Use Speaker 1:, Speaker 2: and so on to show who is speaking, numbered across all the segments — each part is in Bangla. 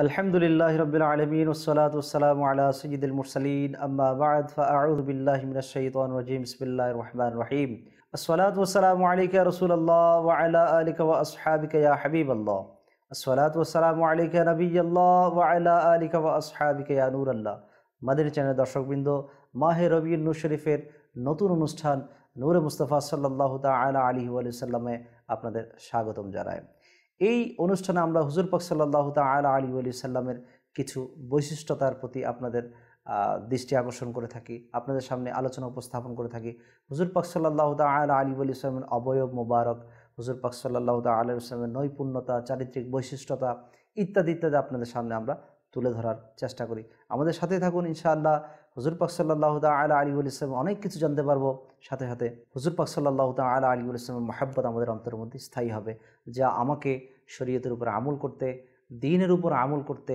Speaker 1: الحمد للہ رب سید المرسلین اما بعد فاعوذ باللہ من الشیطان الرجیم بسم اللہ الرحمن الرحیم الصلاة والسلام رسول اللہ وعلا آلک و اصحابک یا حبیب اللہ الصلاة والسلام نبی اللہ وعلا آلک و اصحابک یا نور اللہ مدر چینل درشک بندو ماہ ربیع الشریف نوتون نور مصطفیٰ صلی اللہ علیہ علیہ وسلم اپنا دیر سواگتم جرائم এই অনুষ্ঠানে আমরা হুজুর পাক সাল্লাহ তালা আলী আলী সাল্লামের কিছু বৈশিষ্ট্যতার প্রতি আপনাদের দৃষ্টি আকর্ষণ করে থাকি আপনাদের সামনে আলোচনা উপস্থাপন করে থাকি হুজুর পাক সাল্লাহ তাল আলী আলী সালামের অবয়ব মোবারক হুজুর পাক সাল্লাহ তাল আলী নৈপুণ্যতা চারিত্রিক বৈশিষ্ট্যতা ইত্যাদি ইত্যাদি আপনাদের সামনে আমরা তুলে ধরার চেষ্টা করি আমাদের সাথে থাকুন ইনশাআল্লাহ হুজুর পাক সাল্লাহ তাল আলী ইসলাম অনেক কিছু জানতে পারবো সাথে সাথে হুজুর পাক সাল্লাহ তাল আলী ইসলামের মহাব্বত আমাদের অন্তর মধ্যে স্থায়ী হবে যা আমাকে শরীয়তের উপর আমল করতে দিনের উপর আমল করতে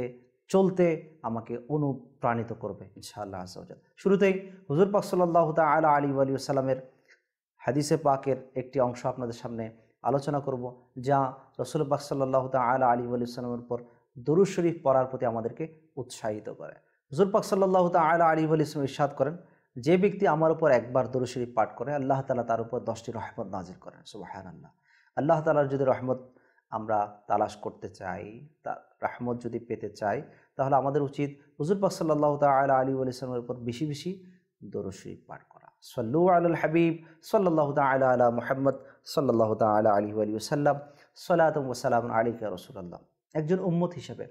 Speaker 1: চলতে আমাকে অনুপ্রাণিত করবে ইনশাআল্লাহ আসাল শুরুতেই হুজুর পাক সাল্লাহ আলা আলী আলী সাল্লামের হাদিসে পাকের একটি অংশ আপনাদের সামনে আলোচনা করব যা রসুল পাক সাল্লাহ তাল আলী আলী সাল্লামের উপর দুরু শরীফ পড়ার প্রতি আমাদেরকে উৎসাহিত করে হুজুরপাক সাল্লাহ তালা আলী আল ইসলাম ইসাদ করেন যে ব্যক্তি আমার উপর একবার দরু শরীফ পাঠ করে আল্লাহ তালা তার উপর দশটি রহমত নাজির করেন সুবাহান আল্লাহ আল্লাহ তালার যদি রহমত আমরা তালাশ করতে চাই তার রহমত যদি পেতে চাই তাহলে আমাদের উচিত হুজুরপাক সাল্লাহ তালা আলী আল ইসলামের উপর বেশি বেশি দরু শরীফ পাঠ করা সল্লু আল হাবিব সাল্লাহ তালা আলা মোহাম্মদ সাল্লাহ তালা আলী আলী ওসাল্লাম সালাতম ওসালাম আলী কে রসুল্লাহ একজন উম্মত হিসেবে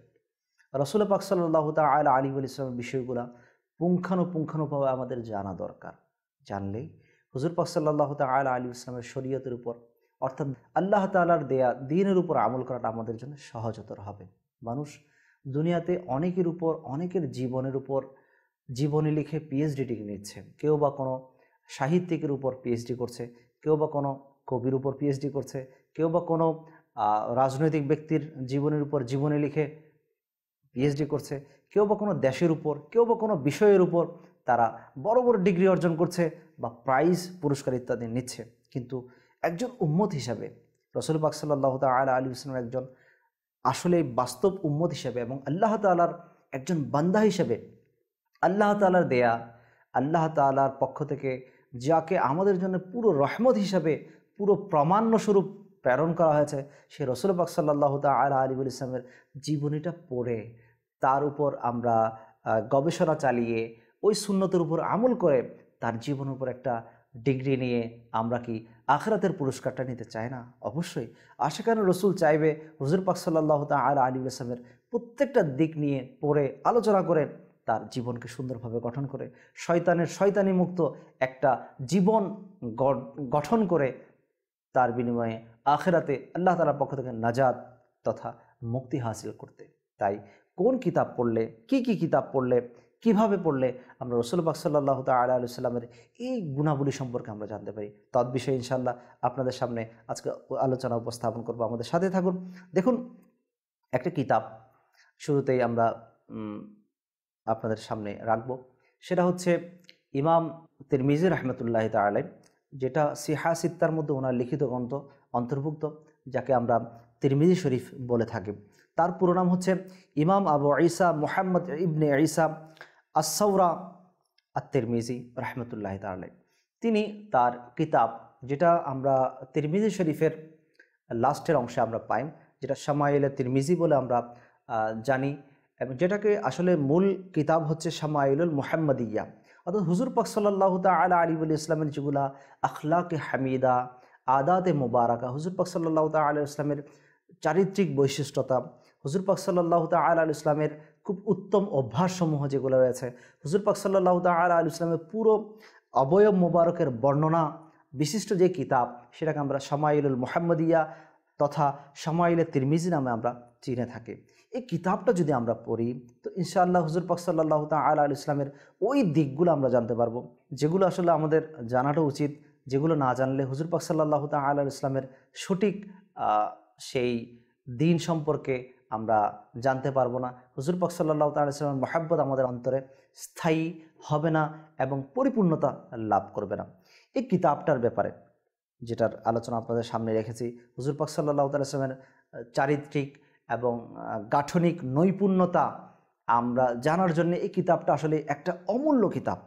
Speaker 1: রসুল পাক সাল্লাহ তাল আলী ইসলামের বিষয়গুলা পুঙ্খানুপুঙ্খানুভাবে আমাদের জানা দরকার জানলেই হুজুর পাক সাল্লাহ তাল আলী ইসলামের শরীয়তের উপর অর্থাৎ আল্লাহ তালার দেয়া দিনের উপর আমল করাটা আমাদের জন্য সহজতর হবে মানুষ দুনিয়াতে অনেকের উপর অনেকের জীবনের উপর জীবনী লিখে পিএইচডি ডিগ্রি নিচ্ছে কেউ বা কোনো সাহিত্যিকের উপর পিএইচডি করছে কেউ বা কোনো কবির উপর পিএইচডি করছে কেউ বা কোনো রাজনৈতিক ব্যক্তির জীবনের উপর জীবনী লিখে পিএইচডি করছে কেউ বা কোনো দেশের উপর কেউ বা কোনো বিষয়ের উপর তারা বড় বড় ডিগ্রি অর্জন করছে বা প্রাইজ পুরস্কার ইত্যাদি নিচ্ছে কিন্তু একজন উম্মত হিসাবে রসুল পাক সাল্লাহ তাল আলী ইসলামের একজন আসলে বাস্তব উম্মত হিসাবে এবং আল্লাহ তালার একজন বান্দা হিসাবে আল্লাহ তালার দেয়া আল্লাহ তালার পক্ষ থেকে যাকে আমাদের জন্য পুরো রহমত হিসাবে পুরো প্রমাণ্যস্বরূপ প্রেরণ করা হয়েছে সেই রসুল পাক সাল্লাহ আলী ইসলামের জীবনীটা পড়ে তার উপর আমরা গবেষণা চালিয়ে ওই সুন্নতের উপর আমল করে তার জীবনের উপর একটা ডিগ্রি নিয়ে আমরা কি আখরাতের পুরস্কারটা নিতে চাই না অবশ্যই কেন রসুল চাইবে হুজুর পাক সাল্লাহ তাল আলিবুল ইসলামের প্রত্যেকটা দিক নিয়ে পড়ে আলোচনা করে তার জীবনকে সুন্দরভাবে গঠন করে শয়তানের শয়তানি মুক্ত একটা জীবন গঠন করে তার বিনিময়ে আখেরাতে আল্লাহ তালার পক্ষ থেকে নাজাদ তথা মুক্তি হাসিল করতে তাই কোন কিতাব পড়লে কি কি কিতাব পড়লে কিভাবে পড়লে আমরা রসুলবাক সাল্লাহ আলাহ আলু সাল্লামের এই গুণাবলী সম্পর্কে আমরা জানতে পারি তদ বিষয়ে ইনশাল্লাহ আপনাদের সামনে আজকে আলোচনা উপস্থাপন করব আমাদের সাথে থাকুন দেখুন একটা কিতাব শুরুতেই আমরা আপনাদের সামনে রাখব সেটা হচ্ছে ইমাম মিজির রহমতুল্লাহ তালেন যেটা সিহা সিত্তার মধ্যে ওনার লিখিত গ্রন্থ অন্তর্ভুক্ত যাকে আমরা তিরমিজি শরীফ বলে থাকি তার পুরো নাম হচ্ছে ইমাম আবু ঈসা মোহাম্মদ ইবনে ঈসা আসৌরা আত্মিরমিজি রহমতুল্লাহ তালে তিনি তার কিতাব যেটা আমরা তিরমিজি শরীফের লাস্টের অংশে আমরা পাই যেটা সামাইল তিরমিজি বলে আমরা জানি এবং যেটাকে আসলে মূল কিতাব হচ্ছে সামাইলুল মোহাম্মদ ইয়া অর্থাৎ হুজুর পাক সাল্লাহ তালা আলিবুল ইসলামের যেগুলা আখলাকে হামিদা আদাতে মোবারকা হুজুর পাক সাল্লাহ তাল ইসলামের চারিত্রিক বৈশিষ্ট্যতা হুজুর পাক সাল্লাহ তাল আল ইসলামের খুব উত্তম অভ্যাসসমূহ যেগুলো রয়েছে হুজুর পাক সাল্লাহ তাল আল ইসলামের পুরো অবয়ব মোবারকের বর্ণনা বিশিষ্ট যে কিতাব সেটাকে আমরা সামাইলুল মোহাম্মদিয়া তথা সামাইলে তিরমিজি নামে আমরা চিনে থাকে এই কিতাবটা যদি আমরা পড়ি তো ইনশাআল্লাহ হুজুর পাক সাল্লাহ তাল ইসলামের ওই দিকগুলো আমরা জানতে পারবো যেগুলো আসলে আমাদের জানাটা উচিত যেগুলো না জানলে হুজুর পাক সাল্লাহ তাল ইসলামের সঠিক সেই দিন সম্পর্কে আমরা জানতে পারবো না হুজুর পাক সাল্লাহ ইসলামের মহাব্বত আমাদের অন্তরে স্থায়ী হবে না এবং পরিপূর্ণতা লাভ করবে না এই কিতাবটার ব্যাপারে যেটার আলোচনা আপনাদের সামনে রেখেছি হুজুর পাক সাল্লাহ ইসলামের চারিত্রিক এবং গাঠনিক নৈপুণ্যতা আমরা জানার জন্য এই কিতাবটা আসলে একটা অমূল্য কিতাব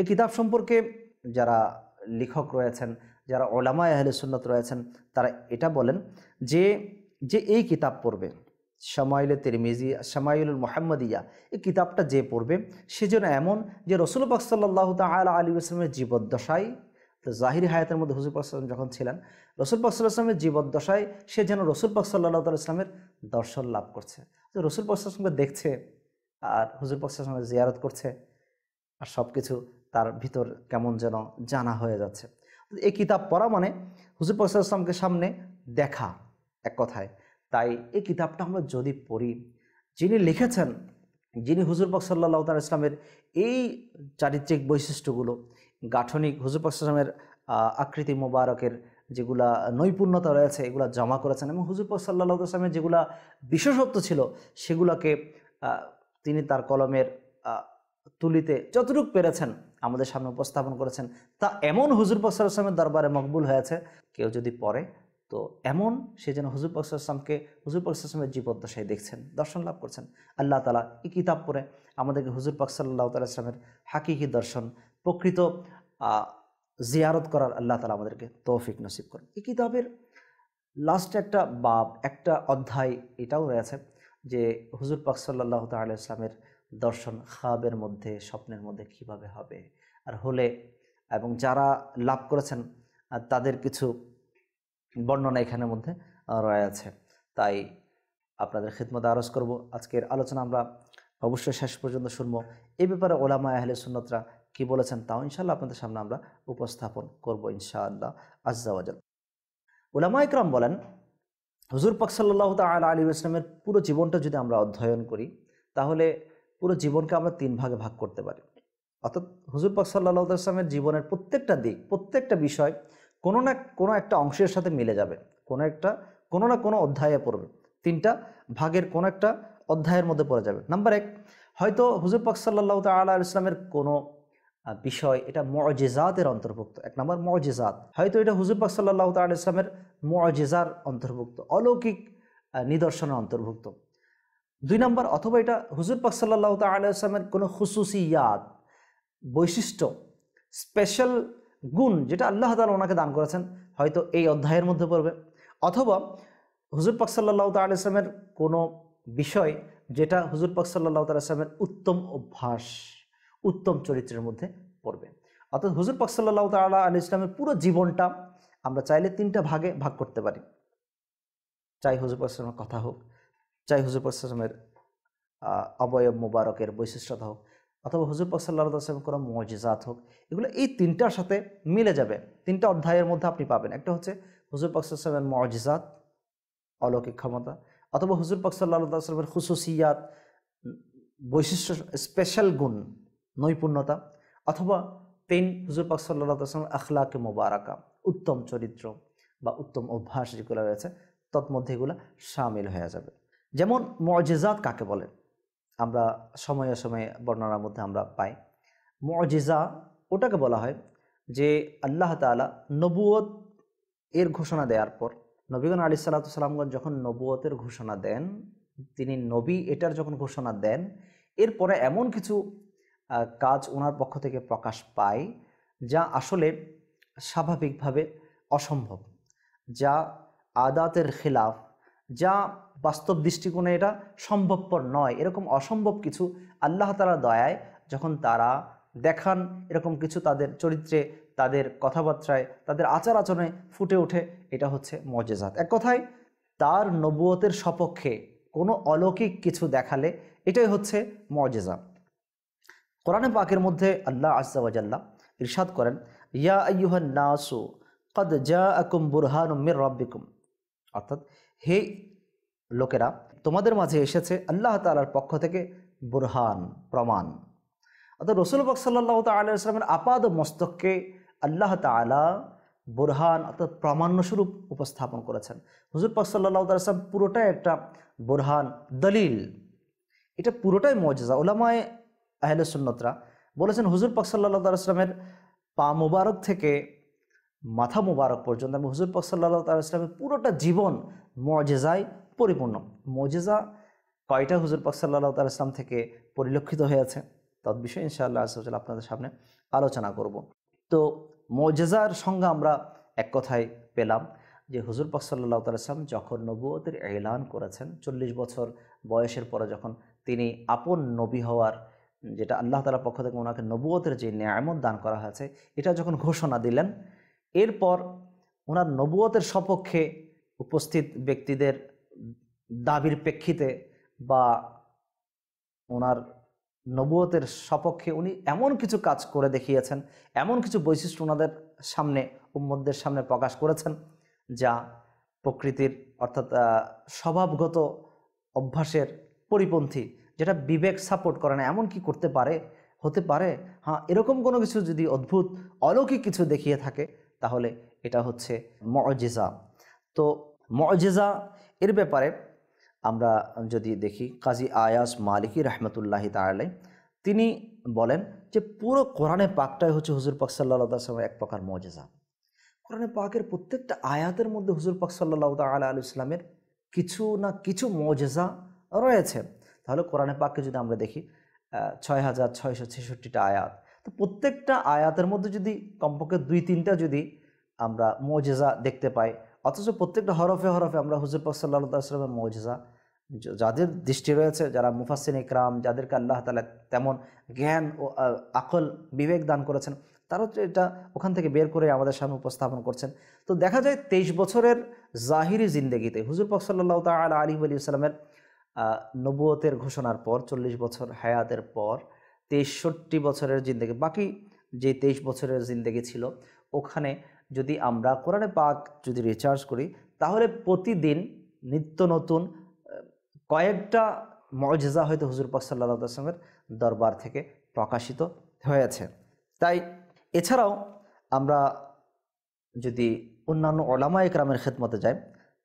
Speaker 1: এই কিতাব সম্পর্কে যারা লেখক রয়েছেন যারা ওলামা আহলে সুন্নত রয়েছেন তারা এটা বলেন যে যে এই কিতাব পড়বে শামাইল তিরমিজি মোহাম্মদ মোহাম্মদিয়া এই কিতাবটা যে পড়বে সে যেন এমন যে রসুল পাক সাল্লাহ তাল আলী আসলামের জীবদ্দশায় তো জাহির হায়াতের মধ্যে হুজুর পাকসাল্লাম যখন ছিলেন রসুল পাকসাল্লামের জীবদ্দশায় সে যেন রসুল পাকসাল্লাহ তাল ইসলামের দর্শন লাভ করছে তো রসুল পাকসাল্লামকে দেখছে আর হুজুর পাকসাল্লামের জিয়ারত করছে আর সব কিছু তার ভিতর কেমন যেন জানা হয়ে যাচ্ছে এই কিতাব পড়া মানে হুজুর আসলামকে সামনে দেখা এক কথায় তাই এই কিতাবটা আমরা যদি পড়ি যিনি লিখেছেন যিনি হুজুর পাক সাল্লাহ তাল ইসলামের এই চারিত্রিক বৈশিষ্ট্যগুলো গাঠনিক হুজুর পাকসামের আকৃতি মোবারকের যেগুলা নৈপুণ্যতা রয়েছে এগুলা জমা করেছেন এবং হুজুর সাল্লাহ যেগুলা বিশেষত্ব ছিল সেগুলাকে তিনি তার কলমের তুলিতে যতটুক পেরেছেন আমাদের সামনে উপস্থাপন করেছেন তা এমন হুজুর পাকসামের দরবারে মকবুল হয়েছে কেউ যদি পড়ে তো এমন সে যেন হুজুর পাকসামকে হুজুর পাকসামের জীবদ্দশায় দেখছেন দর্শন লাভ করছেন আল্লাহ তালা এই কিতাব পড়ে আমাদেরকে হুজুর পাক সাল্লাহ তাল্লাহ ইসলামের দর্শন প্রকৃত জিয়ারত করার আল্লাহ তালা আমাদেরকে তৌফিক নসিব করেন এই কিতাবের লাস্ট একটা বাব একটা অধ্যায় এটাও রয়েছে যে হুজুর পাক সাল্লাহ তাল ইসলামের দর্শন খাবের মধ্যে স্বপ্নের মধ্যে কিভাবে হবে আর হলে এবং যারা লাভ করেছেন তাদের কিছু বর্ণনা এখানের মধ্যে রয়েছে তাই আপনাদের খেদমত আরজ করব আজকের আলোচনা আমরা অবশ্যই শেষ পর্যন্ত শুনবো এ ব্যাপারে ওলামা আহলে সুন্নতরা কি বলেছেন তাও ইনশাল্লাহ আপনাদের সামনে আমরা উপস্থাপন করব ইনশাআল্লাহ আজাল উলামা ইকরাম বলেন হুজুর পাকসাল্লাহ সাল্লাহ আলী ইসলামের পুরো জীবনটা যদি আমরা অধ্যয়ন করি তাহলে পুরো জীবনকে আমরা তিন ভাগে ভাগ করতে পারি অর্থাৎ হুজুর পাকসাল্লাহ ইসলামের জীবনের প্রত্যেকটা দিক প্রত্যেকটা বিষয় কোনো না কোনো একটা অংশের সাথে মিলে যাবে কোনো একটা কোনো না কোনো অধ্যায়ে পড়বে তিনটা ভাগের কোনো একটা অধ্যায়ের মধ্যে পড়ে যাবে নাম্বার এক হয়তো হুজুর পাকসাল্লাহ সাল্লাহ আলী ইসলামের কোনো বিষয় এটা মজেজাদের অন্তর্ভুক্ত এক নম্বর মজেজাদ হয়তো এটা হুজুরবাক সাল্লাহ তাল ইসলামের মজেজার অন্তর্ভুক্ত অলৌকিক নিদর্শনের অন্তর্ভুক্ত দুই নম্বর অথবা এটা হুজুরপাক সাল্লাহ ইসলামের কোনো ইয়াদ বৈশিষ্ট্য স্পেশাল গুণ যেটা আল্লাহ তালা ওনাকে দান করেছেন হয়তো এই অধ্যায়ের মধ্যে পড়বে অথবা হুজুর পাক সাল্লাহ ইসলামের কোনো বিষয় যেটা হুজুর পাক সাল্লাহ ইসলামের উত্তম অভ্যাস উত্তম চরিত্রের মধ্যে পড়বে অর্থাৎ হুজুর পাকসাল্লাহ সাল্লাহ তাল্লাহ আলী ইসলামের পুরো জীবনটা আমরা চাইলে তিনটা ভাগে ভাগ করতে পারি চাই হুজুর পাকসালামের কথা হোক চাই হুজুর পাকসালামের অবয়ব মুবারকের বৈশিষ্ট্যতা হোক অথবা হুজুর পাক আসলামের কোনো মজিজাত হোক এগুলো এই তিনটার সাথে মিলে যাবে তিনটা অধ্যায়ের মধ্যে আপনি পাবেন একটা হচ্ছে হুজুর পাক মজিজাত অলৌকিক ক্ষমতা অথবা হুজুর পাকসাল্লাহ আসলামের খুসুসিয়াত বৈশিষ্ট্য স্পেশাল গুণ নৈপুণ্যতা অথবা পেন হুজুর পাক সাল্লা আসলামের আখলাকে মোবারাকা উত্তম চরিত্র বা উত্তম অভ্যাস যেগুলো রয়েছে তৎমধ্যে এগুলো সামিল হয়ে যাবে যেমন মজেজাত কাকে বলে আমরা সময়ে সময়ে বর্ণনার মধ্যে আমরা পাই মজেজা ওটাকে বলা হয় যে আল্লাহ তালা নবুয়ত এর ঘোষণা দেওয়ার পর নবীগণ আলি সাল্লাতামগণ যখন নবুয়তের ঘোষণা দেন তিনি নবী এটার যখন ঘোষণা দেন এরপরে এমন কিছু কাজ ওনার পক্ষ থেকে প্রকাশ পায় যা আসলে স্বাভাবিকভাবে অসম্ভব যা আদাতের খেলাফ যা বাস্তব দৃষ্টিকোণে এটা সম্ভবপর নয় এরকম অসম্ভব কিছু আল্লাহ তালা দয়ায় যখন তারা দেখান এরকম কিছু তাদের চরিত্রে তাদের কথাবার্তায় তাদের আচার আচরণে ফুটে ওঠে এটা হচ্ছে মজেজাত এক কথায় তার নবুয়তের সপক্ষে কোনো অলৌকিক কিছু দেখালে এটাই হচ্ছে মজেজা কোরআনে পাকের মধ্যে আল্লাহ আসাল্লাহ ইরশাদ করেন ইয়া আইহান নাসু কদ জা আকুম বুরহান রব্বিকুম অর্থাৎ হে লোকেরা তোমাদের মাঝে এসেছে আল্লাহ তালার পক্ষ থেকে বুরহান প্রমাণ অর্থাৎ রসুল বক সাল্লাহ তাল্লামের আপাদ মস্তককে আল্লাহ তালা বুরহান অর্থাৎ প্রামাণ্যস্বরূপ উপস্থাপন করেছেন হুজুর পাক সাল্লাহ তাল্লাম পুরোটাই একটা বুরহান দলিল এটা পুরোটাই মজা ওলামায় আহলে সুন্নতরা বলেছেন হুজুর পাক সাল্লাহ তালামের পা মুবারক থেকে মাথা মুবারক পর্যন্ত আমি হুজুর পাক সাল্লাহ তালামের পুরোটা জীবন মজেজায় পরিপূর্ণ মজেজা কয়টা হুজুর পাক সাল্লাহ তালাম থেকে পরিলক্ষিত হয়েছে তদ বিষয়ে ইনশাআল্লাহ আসল আপনাদের সামনে আলোচনা করব তো মজেজার সংজ্ঞা আমরা এক কথায় পেলাম যে হুজুর পাক সাল্লাহ তালাম যখন নবুয়তের এলান করেছেন চল্লিশ বছর বয়সের পরে যখন তিনি আপন নবী হওয়ার যেটা আল্লাহ তালার পক্ষ থেকে ওনাকে নবুয়তের যে নিয়ামত দান করা হয়েছে এটা যখন ঘোষণা দিলেন এরপর ওনার নবুয়তের সপক্ষে উপস্থিত ব্যক্তিদের দাবির প্রেক্ষিতে বা ওনার নবুয়তের সপক্ষে উনি এমন কিছু কাজ করে দেখিয়েছেন এমন কিছু বৈশিষ্ট্য ওনাদের সামনে উম্মদের সামনে প্রকাশ করেছেন যা প্রকৃতির অর্থাৎ স্বভাবগত অভ্যাসের পরিপন্থী যেটা বিবেক সাপোর্ট করে না এমন কি করতে পারে হতে পারে হ্যাঁ এরকম কোনো কিছু যদি অদ্ভুত অলৌকিক কিছু দেখিয়ে থাকে তাহলে এটা হচ্ছে মজেজা তো মজেজা এর ব্যাপারে আমরা যদি দেখি কাজী আয়াস মালিকী রহমতুল্লাহি তালাই তিনি বলেন যে পুরো কোরআনে পাকটাই হচ্ছে হুজুর পাক সাল্লা সাল্লামের এক প্রকার মজেজা কোরআনে পাকের প্রত্যেকটা আয়াতের মধ্যে হুজুর পাক সাল্লা তাল আলু ইসলামের কিছু না কিছু মজেজা রয়েছে তাহলে কোরআনে পাককে যদি আমরা দেখি ছয় হাজার ছয়শো ছেষট্টিটা আয়াত তো প্রত্যেকটা আয়াতের মধ্যে যদি কমপক্ষে দুই তিনটা যদি আমরা মৌজেজা দেখতে পাই অথচ প্রত্যেকটা হরফে হরফে আমরা হুজুর পাক সাল্লা আসলামের মৌজেজা যাদের দৃষ্টি রয়েছে যারা মুফাসিন ইকরাম যাদেরকে আল্লাহ তালা তেমন জ্ঞান ও আকল বিবেক দান করেছেন তারা তো এটা ওখান থেকে বের করে আমাদের সামনে উপস্থাপন করছেন তো দেখা যায় তেইশ বছরের জাহিরি জিন্দেগিতে হুজুর পাক সাল্লাহ তাল আলী আলী সাল্লামের নবুয়তের ঘোষণার পর চল্লিশ বছর হায়াতের পর তেষট্টি বছরের জিন্দেগি বাকি যে তেইশ বছরের জিন্দেগি ছিল ওখানে যদি আমরা কোরআনে পাক যদি রিচার্জ করি তাহলে প্রতিদিন নিত্য নতুন কয়েকটা মজেজা হয়তো হুজুর পাক সাল্লাহ আসলামের দরবার থেকে প্রকাশিত হয়েছে তাই এছাড়াও আমরা যদি অন্যান্য ওলামা একরামের খেদমতে যাই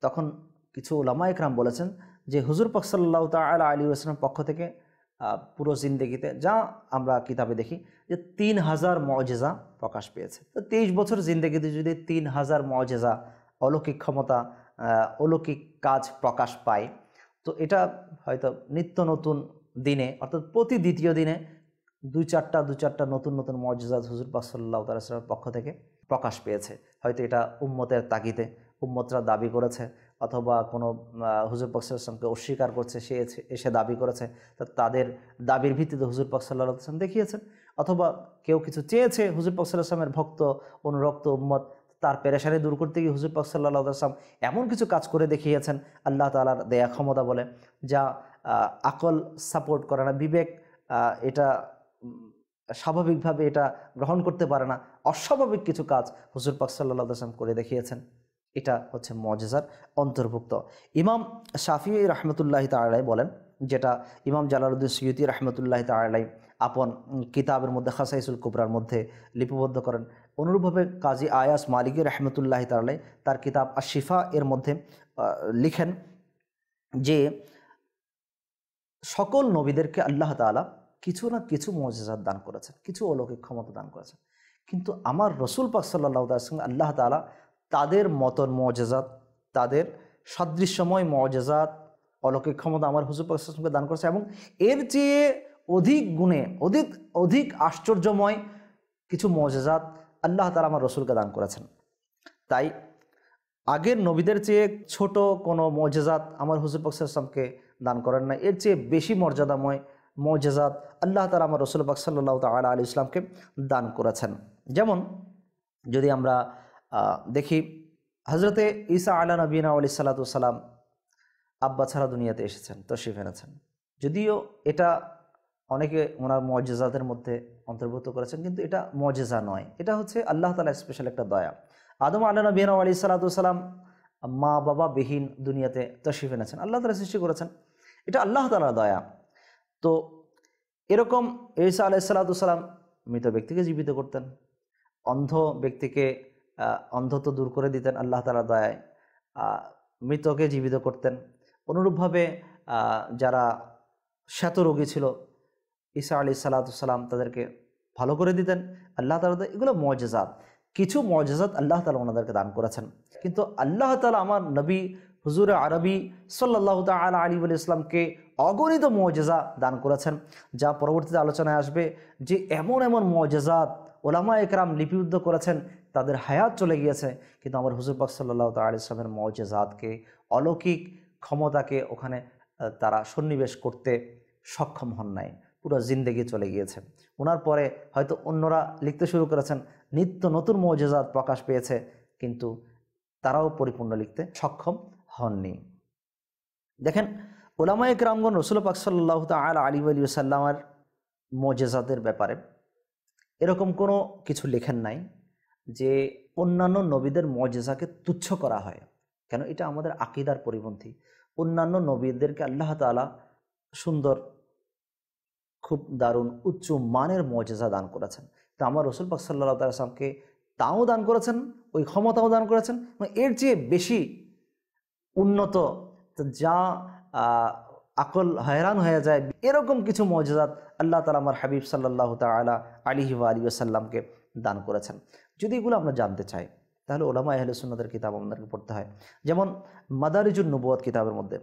Speaker 1: তখন কিছু ওলামা একরাম বলেছেন যে হুজুর পাক সাল্লাহ তালা আলী আসলামের পক্ষ থেকে পুরো জিন্দেগিতে যা আমরা কিতাবে দেখি যে তিন হাজার মজেজা প্রকাশ পেয়েছে তো তেইশ বছর জিন্দেগিতে যদি তিন হাজার মজেজা অলৌকিক ক্ষমতা অলৌকিক কাজ প্রকাশ পায় তো এটা হয়তো নিত্য নতুন দিনে অর্থাৎ প্রতি দ্বিতীয় দিনে দুই চারটা দু চারটা নতুন নতুন মজেজা হুজুর পাক সাল্লাহ তালামের পক্ষ থেকে প্রকাশ পেয়েছে হয়তো এটা উম্মতের তাগিদে উম্মতরা দাবি করেছে অথবা কোনো হুজুর পাকসাল অস্বীকার করছে সে এসে দাবি করেছে তা তাদের দাবির ভিত্তিতে হুজুর পাকসাল্লাহ ইসলাম দেখিয়েছেন অথবা কেউ কিছু চেয়েছে হুজুর পাকসাল্লাহ ভক্ত অনুরক্ত উম্মত তার পেরেশানি দূর করতে গিয়ে হুজুর পাক সাল্লাহ আসলাম এমন কিছু কাজ করে দেখিয়েছেন আল্লাহ তালার দেয়া ক্ষমতা বলে যা আকল সাপোর্ট করে না বিবেক এটা স্বাভাবিকভাবে এটা গ্রহণ করতে পারে না অস্বাভাবিক কিছু কাজ হুজুর পাকসাল্লাহ আসলাম করে দেখিয়েছেন এটা হচ্ছে মজেজার অন্তর্ভুক্ত ইমাম শাফি রহমতুল্লাহ তালাই বলেন যেটা ইমাম জালালুদ্দিন সৈয়দি রহমতুল্লাহ তালাই আপন কিতাবের মধ্যে খাসাইসুল কুবরার মধ্যে লিপিবদ্ধ করেন অনুরূপভাবে কাজী আয়াস মালিকি রহমতুল্লাহ তালাই তার কিতাব আশিফা এর মধ্যে লিখেন যে সকল নবীদেরকে আল্লাহ তালা কিছু না কিছু মজেজার দান করেছেন কিছু অলৌকিক ক্ষমতা দান করেছেন কিন্তু আমার রসুল পাক সাল্লাহ তাল্লাম আল্লাহ তালা তাদের মতন মজেজাত তাদের সাদৃশ্যময় মজেজাত অলৌকিক ক্ষমতা আমার হুজুর পাকিস্তানকে দান করেছে এবং এর চেয়ে অধিক গুণে অধিক অধিক আশ্চর্যময় কিছু মজাজাত আল্লাহ তালা আমার রসুলকে দান করেছেন তাই আগের নবীদের চেয়ে ছোট কোনো মজেজাত আমার হুজুর পাকিস্তানকে দান করেন না এর চেয়ে বেশি মর্যাদাময় মজাজাত আল্লাহ তালা আমার রসুল পাকসাল্লাহ তাল আলী ইসলামকে দান করেছেন যেমন যদি আমরা দেখি হজরতে ঈসা আলা নবীনা আলি সাল্লাতাম আব্বা ছাড়া দুনিয়াতে এসেছেন তশরিফ এনেছেন যদিও এটা অনেকে ওনার মজেজাদের মধ্যে অন্তর্ভুক্ত করেছেন কিন্তু এটা মজেজা নয় এটা হচ্ছে আল্লাহ তালা স্পেশাল একটা দয়া আদম আল্লাহ নবীন আলি সালাতাম মা বাবা বিহীন দুনিয়াতে তসিফ এনেছেন আল্লাহ তালা সৃষ্টি করেছেন এটা আল্লাহ তালা দয়া তো এরকম ঈসা আলাহ সাল্লাতুসাল্লাম মৃত ব্যক্তিকে জীবিত করতেন অন্ধ ব্যক্তিকে অন্ধত্ব দূর করে দিতেন আল্লাহ তালা দয়ায় মৃতকে জীবিত করতেন অনুরূপভাবে যারা শ্বেত রোগী ছিল ঈসা আলী সালাতাম তাদেরকে ভালো করে দিতেন আল্লাহ তালা এগুলো মজাজাত কিছু মজাজাত আল্লাহ তালা ওনাদেরকে দান করেছেন কিন্তু আল্লাহ তালা আমার নবী হুজুর আরবি সাল্লাহ তাল আলী বলি ইসলামকে অগণিত মজেজা দান করেছেন যা পরবর্তীতে আলোচনায় আসবে যে এমন এমন মজেজাত ওলামা একরাম লিপিবদ্ধ করেছেন তাদের হায়াত চলে গিয়েছে কিন্তু আমার হুজুর পাক সাল্লাহ তাল ইসলামের মৌজেজাদকে অলৌকিক ক্ষমতাকে ওখানে তারা সন্নিবেশ করতে সক্ষম হন নাই পুরো জিন্দেগি চলে গিয়েছে ওনার পরে হয়তো অন্যরা লিখতে শুরু করেছেন নিত্য নতুন মৌজেজাত প্রকাশ পেয়েছে কিন্তু তারাও পরিপূর্ণ লিখতে সক্ষম হননি দেখেন ওলামায়ক রামগন রসুল পাক সাল্লাহ তাল আলী আলী সাল্লামার মজেজাদের ব্যাপারে এরকম কোনো কিছু লেখেন নাই যে অন্যান্য নবীদের মজেজাকে তুচ্ছ করা হয় কেন এটা আমাদের আকিদার পরিপন্থী অন্যান্য নবীদেরকে আল্লাহ তালা সুন্দর খুব দারুণ উচ্চ মানের মজেজা দান করেছেন তো আমার রসুল পাক সাল্লাহ তালামকে তাও দান করেছেন ওই ক্ষমতাও দান করেছেন মানে এর চেয়ে বেশি উন্নত যা আকল হয়রান হয়ে যায় এরকম কিছু মজেজাত আল্লাহ তালা আমার হাবিব সাল্লাহ তালা আলিহি আলি আসাল্লামকে দান করেছেন যদি এগুলো আমরা জানতে চাই তাহলে ওলামা আহলে সুন্নাদের কিতাব আমাদেরকে পড়তে হয় যেমন মাদারিজুল নবুয়াদ কিতাবের মধ্যে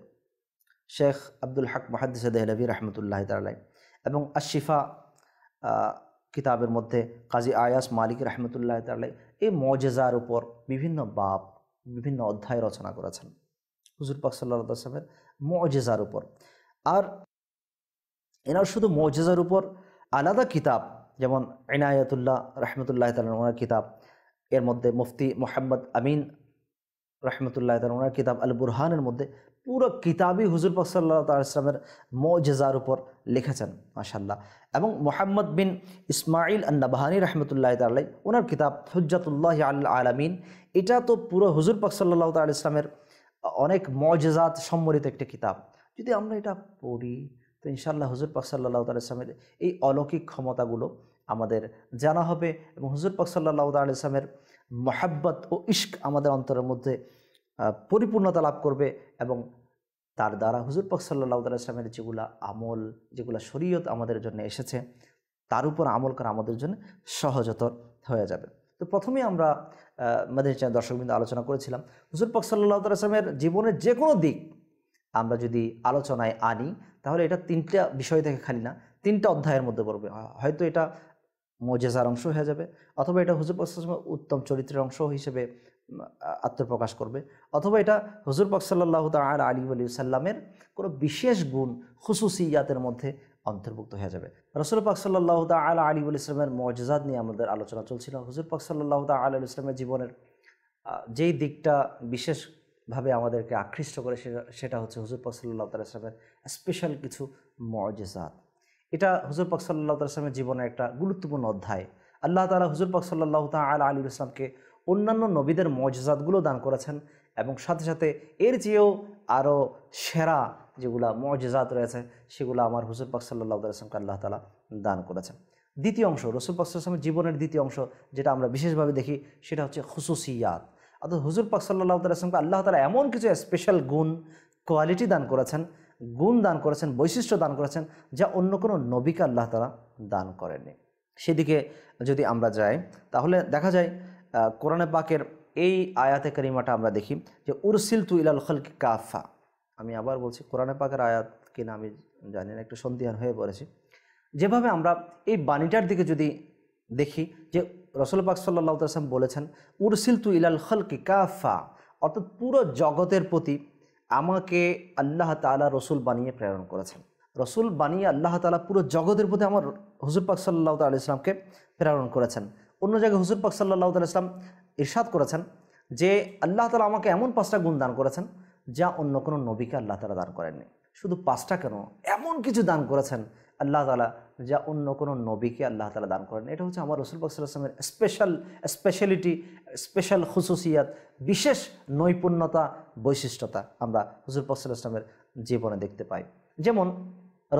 Speaker 1: শেখ আব্দুল হক মাহাদিস দেহলভি রহমতুল্লাহ তালাই এবং আশিফা কিতাবের মধ্যে কাজী আয়াস মালিক রহমতুল্লাহ তালাই এই মজেজার উপর বিভিন্ন বাপ বিভিন্ন অধ্যায় রচনা করেছেন হুজুর পাক সাল্লা আসলামের মজেজার উপর আর এনার শুধু মজেজার উপর আলাদা কিতাব যেমন এনায়তুল্লাহ রহমতুল্লাহ তাল ওনার কিতাব এর মধ্যে মুফতি মোহাম্মদ আমিন রহমতুল্লাহ তাল ওনার কিতাব আল বুরহানের মধ্যে পুরো কিতাবই হুজুর পাকসাল্লা সাল্লাহ তাল ইসলামের উপর লিখেছেন মাসাল্লাহ এবং মোহাম্মদ বিন ইসমাইল আন্নাবাহানি রহমতুল্লাহ তাল্লাই ওনার কিতাব হজ্জাতুল্লাহ আল আলামিন এটা তো পুরো হুজুর পাকসাল্লাহ তাল ইসলামের অনেক মজেজাত সম্বলিত একটি কিতাব যদি আমরা এটা পড়ি তো ইনশাল্লাহ হুজুর পাক সাল্লাহ তাল্লামের এই অলৌকিক ক্ষমতাগুলো আমাদের জানা হবে এবং হুজুর পাক সাল্লাহ ইসলামের মহাব্বত ও ইস্ক আমাদের অন্তরের মধ্যে পরিপূর্ণতা লাভ করবে এবং তার দ্বারা হুজুর পাক সাল্লাহ তাল্লামের যেগুলো আমল যেগুলো শরীয়ত আমাদের জন্য এসেছে তার উপর আমল করা আমাদের জন্য সহজতর হয়ে যাবে তো প্রথমেই আমরা মাদের চ্যানেল দর্শকবৃন্দ আলোচনা করেছিলাম হুজুর পাক সাল্লাহ তাল্লামের জীবনের যে কোনো দিক আমরা যদি আলোচনায় আনি তাহলে এটা তিনটা বিষয় থেকে খালি না তিনটা অধ্যায়ের মধ্যে পড়বে হয়তো এটা মজেজার অংশ হয়ে যাবে অথবা এটা হুজুর পাকসাল্লাম উত্তম চরিত্রের অংশ হিসেবে আত্মপ্রকাশ করবে অথবা এটা হুজুর পাকসাল্লাহ সাল্লাহ তাল আলী আলী সাল্লামের কোনো বিশেষ গুণ খুসুসিয়াতের মধ্যে অন্তর্ভুক্ত হয়ে যাবে রসুল পাক সাল্লাহ আল আলী আলী ইসলামের মজেজাদ নিয়ে আমাদের আলোচনা চলছিল হুজুর পাক সাল্লাহ আল আলী ইসলামের জীবনের যেই দিকটা বিশেষ ভাবে আমাদেরকে আকৃষ্ট করে সেটা সেটা হচ্ছে হুজুর পাক সাল্লাহ স্পেশাল কিছু মজেজাত এটা হুজুর পাক সাল্লাহ তালামের জীবনের একটা গুরুত্বপূর্ণ অধ্যায় আল্লাহ তালা হুজুর পাক সাল্লাহ তাল আলী ইসলামকে অন্যান্য নবীদের মজজাতগুলো দান করেছেন এবং সাথে সাথে এর চেয়েও আরও সেরা যেগুলা মজজাত রয়েছে সেগুলো আমার হুজুর পাক সাল্লাহ তালামকে আল্লাহ তালা দান করেছেন দ্বিতীয় অংশ রসুল পাকসালামের জীবনের দ্বিতীয় অংশ যেটা আমরা বিশেষভাবে দেখি সেটা হচ্ছে খুসুসিয়াত অর্থাৎ হুজুর পাক সাল্লাহ তালামকে আল্লাহ তালা এমন কিছু স্পেশাল গুণ কোয়ালিটি দান করেছেন গুণ দান করেছেন বৈশিষ্ট্য দান করেছেন যা অন্য কোনো নবীকে আল্লাহ তালা দান করেননি সেদিকে যদি আমরা যাই তাহলে দেখা যায় কোরআনে পাকের এই আয়াতে কারিমাটা আমরা দেখি যে উরসিল তু ইলাল খলক কাফা আমি আবার বলছি কোরআনে পাকের আয়াত কিনা আমি জানি না একটু সন্ধিহান হয়ে পড়েছি যেভাবে আমরা এই বাণীটার দিকে যদি দেখি যে রসুল পাক সাল্লাহ তাল্লাম বলেছেন তু ইলাল খলকে কাফা অর্থাৎ পুরো জগতের প্রতি আমাকে আল্লাহ তালা রসুল বানিয়ে প্রেরণ করেছেন রসুল বানিয়ে আল্লাহ তালা পুরো জগতের প্রতি আমার হুজুর পাক সাল্লাহ তাল ইসলামকে প্রেরণ করেছেন অন্য জায়গায় হুজুর পাক সাল্লাহ তাল ইসলাম ইরশাদ করেছেন যে আল্লাহ তালা আমাকে এমন পাঁচটা গুণ দান করেছেন যা অন্য কোনো নবীকে আল্লাহ তালা দান করেননি শুধু পাঁচটা কেন এমন কিছু দান করেছেন আল্লাহ তালা যা অন্য কোনো নবীকে আল্লাহ তালা দান করেন এটা হচ্ছে আমার রসুল বাকসাল্লামের স্পেশাল স্পেশালিটি স্পেশাল খুসুসিয়াত বিশেষ নৈপুণ্যতা বৈশিষ্ট্যতা আমরা হুজুর পাকসাল জীবনে দেখতে পাই যেমন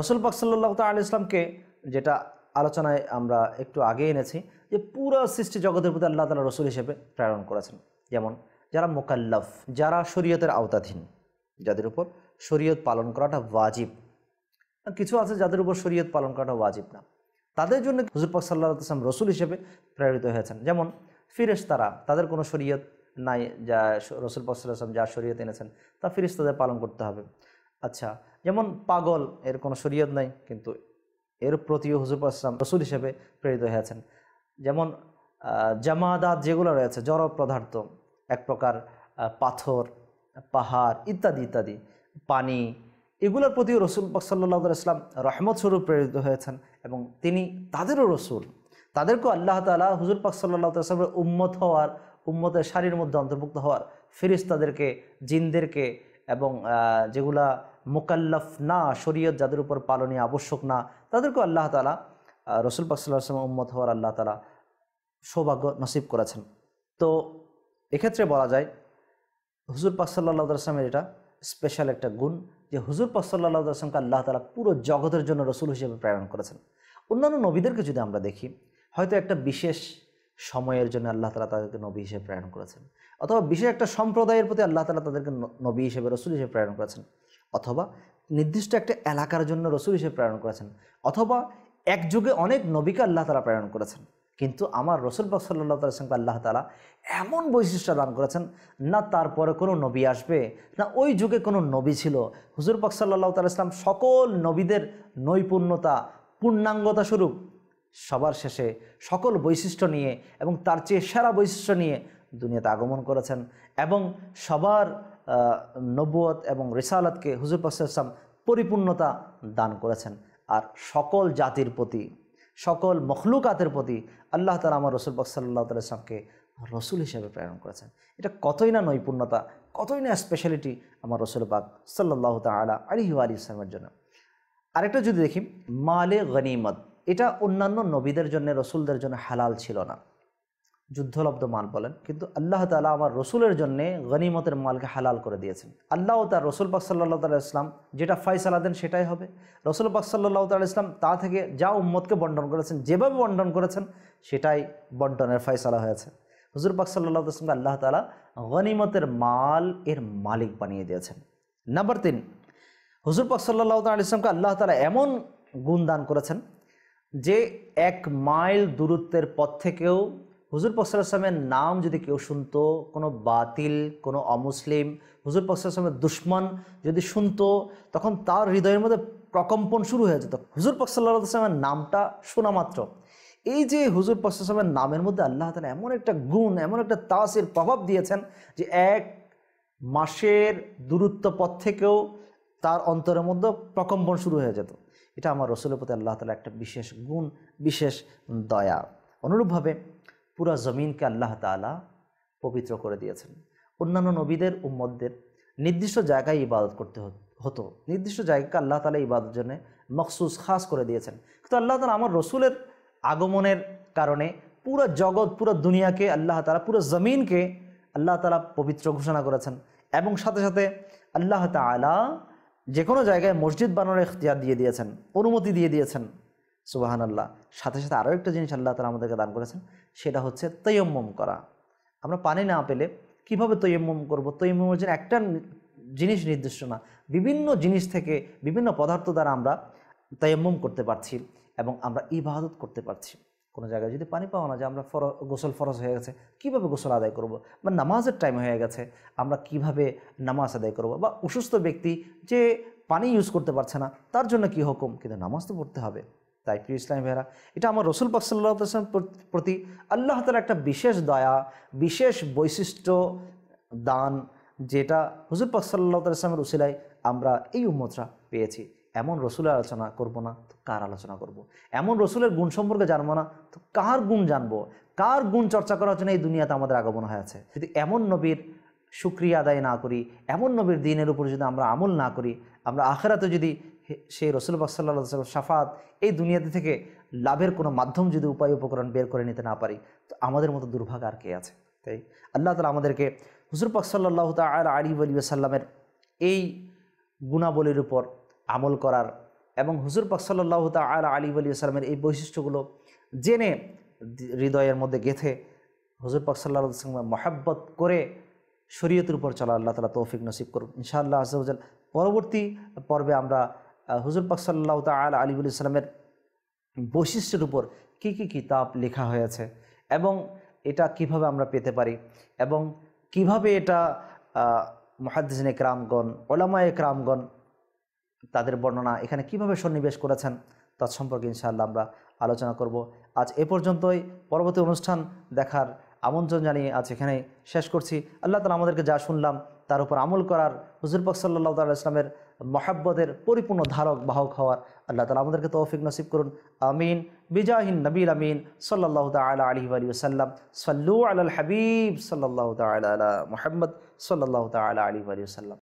Speaker 1: রসুল পাক তাল ইসলামকে যেটা আলোচনায় আমরা একটু আগে এনেছি যে পুরো সৃষ্টি জগতের প্রতি আল্লাহ তালা রসুল হিসেবে প্রেরণ করেছেন যেমন যারা মোকাল্লাফ যারা শরীয়তের আওতাধীন যাদের উপর শরীয়ত পালন করাটা বাজিব কিছু আছে যাদের উপর শরীয়ত পালন করাটা ওয়াজিব না তাদের জন্য হুজুর পাক সাল্লাহ আসলাম রসুল হিসেবে প্রেরিত হয়েছেন যেমন ফিরেস তারা তাদের কোনো শরীয়ত নাই যা রসুল পাক সাল্লাহ আসলাম যা শরীয়ত এনেছেন তা ফিরেস তাদের পালন করতে হবে আচ্ছা যেমন পাগল এর কোনো শরীয়ত নাই কিন্তু এর প্রতিও হুজুর আসলাম রসুল হিসেবে প্রেরিত হয়েছেন যেমন জামাদাত যেগুলো রয়েছে জড় পদার্থ এক প্রকার পাথর পাহাড় ইত্যাদি ইত্যাদি পানি এগুলোর প্রতিও রসুল সাল্লাহ ইসলাম রহমত স্বরূপ প্রেরিত হয়েছেন এবং তিনি তাদেরও রসুল তাদেরকেও আল্লাহ তালা হুজুর পাক সাল্লাহ ইসলামের উম্মত হওয়ার উম্মতের শাড়ির মধ্যে অন্তর্ভুক্ত হওয়ার ফিরিস তাদেরকে জিনদেরকে এবং যেগুলা মোকাল্লাফ না শরীয়ত যাদের উপর পালনে আবশ্যক না তাদেরকেও আল্লাহ তালা রসুল পাকসাল্লাহ ইসলামের উম্মত হওয়ার আল্লাহ তালা সৌভাগ্য নসিব করেছেন তো এক্ষেত্রে বলা যায় হুজুর পাকসাল্লাহ ইসলামের এটা স্পেশাল একটা গুণ যে হুজুর পাসাল্লা আসলামকে আল্লাহ তালা পুরো জগতের জন্য রসুল হিসেবে প্রেরণ করেছেন অন্যান্য নবীদেরকে যদি আমরা দেখি হয়তো একটা বিশেষ সময়ের জন্য আল্লাহ তালা তাদেরকে নবী হিসেবে প্রেরণ করেছেন অথবা বিশেষ একটা সম্প্রদায়ের প্রতি আল্লাহ তালা তাদেরকে নবী হিসেবে রসুল হিসেবে প্রেরণ করেছেন অথবা নির্দিষ্ট একটা এলাকার জন্য রসুল হিসেবে প্রেরণ করেছেন অথবা এক যুগে অনেক নবীকে আল্লাহ তালা প্রেরণ করেছেন কিন্তু আমার রসুলবা সাল্লাহ সঙ্গে আল্লাহ তালা এমন বৈশিষ্ট্য দান করেছেন না তারপরে কোনো নবী আসবে না ওই যুগে কোনো নবী ছিল হুজুর পাক তাল ইসলাম সকল নবীদের নৈপুণ্যতা পূর্ণাঙ্গতা স্বরূপ সবার শেষে সকল বৈশিষ্ট্য নিয়ে এবং তার চেয়ে সেরা বৈশিষ্ট্য নিয়ে দুনিয়াতে আগমন করেছেন এবং সবার নবুয়ত এবং রেসালাতকে হুজুর পাক ইসলাম পরিপূর্ণতা দান করেছেন আর সকল জাতির প্রতি সকল মখলুকাতের প্রতি আল্লাহ তালা আমার রসুল তাল তালামকে রসুল হিসেবে প্রেরণ করেছেন এটা কতই না নৈপুণ্যতা কতই না স্পেশালিটি আমার রসুল বাক সাল্লাহ তালা আলিহু আলি ইসলামের জন্য আরেকটা যদি দেখি মালে গনিমত এটা অন্যান্য নবীদের জন্য রসুলদের জন্য হালাল ছিল না যুদ্ধলব্ধ মাল বলেন কিন্তু আল্লাহ তালা আমার রসুলের জন্যে গনিমতের মালকে হালাল করে দিয়েছেন আল্লাহ তার রসুল পাক সাল্লাহ তাল ইসলাম যেটা ফয়সালা দেন সেটাই হবে রসুল পাক সাল্লাহ তাল ইসলাম তা থেকে যা উম্মতকে বন্টন করেছেন যেভাবে বন্টন করেছেন সেটাই বন্টনের ফয়সালা হয়েছে হুজুর পাক সাল্লাহ ইসলামকে আল্লাহ তালা গনিমতের মাল এর মালিক বানিয়ে দিয়েছেন নাম্বার তিন হুজুর পাক সাল্লাহ তাল ইসলামকে আল্লাহ তালা এমন গুণ দান করেছেন যে এক মাইল দূরত্বের পথ থেকেও হুজুর পকসালামের নাম যদি কেউ শুনতো কোনো বাতিল কোনো অমুসলিম হুজুর পকসালামের দুশ্মন যদি শুনতো তখন তার হৃদয়ের মধ্যে প্রকম্পন শুরু হয়ে যেত হুজুর পকসাল্লাহামের নামটা শোনা মাত্র এই যে হুজুর পকসালামের নামের মধ্যে আল্লাহ তালা এমন একটা গুণ এমন একটা তাসের প্রভাব দিয়েছেন যে এক মাসের দূরত্ব পথ থেকেও তার অন্তরের মধ্যে প্রকম্পন শুরু হয়ে যেত এটা আমার রসুলের প্রতি আল্লাহ তালা একটা বিশেষ গুণ বিশেষ দয়া অনুরূপভাবে পুরা জমিনকে আল্লাহ তালা পবিত্র করে দিয়েছেন অন্যান্য নবীদের উম্মদদের নির্দিষ্ট জায়গায় ইবাদত করতে হতো নির্দিষ্ট জায়গাকে আল্লাহ তালা ইবাদত জন্য মখসুস খাস করে দিয়েছেন কিন্তু আল্লাহ তালা আমার রসুলের আগমনের কারণে পুরো জগৎ পুরো দুনিয়াকে আল্লাহ তালা পুরো জমিনকে আল্লাহ তালা পবিত্র ঘোষণা করেছেন এবং সাথে সাথে আল্লাহ তালা যে কোনো জায়গায় মসজিদ বানানোর এখতিয়ার দিয়ে দিয়েছেন অনুমতি দিয়ে দিয়েছেন সুবাহান আল্লাহ সাথে সাথে আরও একটা জিনিস আল্লাহ তালা আমাদেরকে দান করেছেন সেটা হচ্ছে তৈয়মম করা আমরা পানি না পেলে কিভাবে তৈয়মম করব তৈয়ম্মমের জন্য একটা জিনিস নির্দিষ্ট না বিভিন্ন জিনিস থেকে বিভিন্ন পদার্থ দ্বারা আমরা তৈয়ম্মম করতে পারছি এবং আমরা ইবাদত করতে পারছি কোনো জায়গায় যদি পানি পাওয়া না যে আমরা ফর গোসল ফরজ হয়ে গেছে কিভাবে গোসল আদায় করব বা নামাজের টাইম হয়ে গেছে আমরা কিভাবে নামাজ আদায় করব বা অসুস্থ ব্যক্তি যে পানি ইউজ করতে পারছে না তার জন্য কি হুকুম কিন্তু নামাজ তো পড়তে হবে তাই প্রিয় ইসলামী ভাইরা এটা আমার রসুল পাক সাল্লাহ প্রতি আল্লাহ তালা একটা বিশেষ দয়া বিশেষ বৈশিষ্ট্য দান যেটা হুজুর পাক সাল্লাহ আসলামের উসিলায় আমরা এই উম্মতরা পেয়েছি এমন রসুলের আলোচনা করব না তো কার আলোচনা করব। এমন রসুলের গুণ সম্পর্কে জানবো না তো কার গুণ জানবো কার গুণ চর্চা করার জন্য এই দুনিয়াতে আমাদের আগমন হয়েছে যদি এমন নবীর সুক্রিয়া আদায় না করি এমন নবীর দিনের উপর যদি আমরা আমল না করি আমরা আখেরাতে যদি সেই রসুল বাসাল্লা সাফাত এই দুনিয়াতে থেকে লাভের কোনো মাধ্যম যদি উপায় উপকরণ বের করে নিতে না পারি তো আমাদের মতো দুর্ভাগ্য আর কে আছে তাই আল্লাহ তালা আমাদেরকে হুজুর পাক সাল্লাহ তাল আলী আলী সাল্লামের এই গুণাবলীর উপর আমল করার এবং হুজুর পাক সাল্লাহ তাল আলী আলী সাল্লামের এই বৈশিষ্ট্যগুলো জেনে হৃদয়ের মধ্যে গেথে হুজুর পাক সাল্লাহ মহাব্বত করে শরীয়তের উপর চলা আল্লাহ তালা তৌফিক নসিব করুন ইনশাআল্লাহ আজ পরবর্তী পর্বে আমরা হুজুর পাক সাল্লাহ তাল আলিবুল ইসলামের বৈশিষ্ট্যের উপর কি কি কিতাব লেখা হয়েছে এবং এটা কিভাবে আমরা পেতে পারি এবং কিভাবে এটা মহাদিসিন একরামগণ ওলামা একরামগণ তাদের বর্ণনা এখানে কিভাবে সন্নিবেশ করেছেন তৎসম্পর্কে ইনশাআল্লাহ আমরা আলোচনা করব আজ এ পর্যন্তই পরবর্তী অনুষ্ঠান দেখার আমন্ত্রণ জানিয়ে আজ এখানে শেষ করছি আল্লাহ তালা আমাদেরকে যা শুনলাম তার উপর আমল করার হুজুরপাক সাল্লাহ তাল ইসলামের মহাব্বদের পরিপূর্ণ ধারক বাহক হওয়ার আল্লাহ তালা আমাদেরকে তৌফিক নসিব করুন আমিন বিজাহিন নবীল আমিন সাল্লাহ তালা আলহি আলী সাল্লাম সাল্লু আল হাবিব সাল্লাহ তালা মোহাম্মদ সাল্লাহ তালা আলী আলী সাল্লাম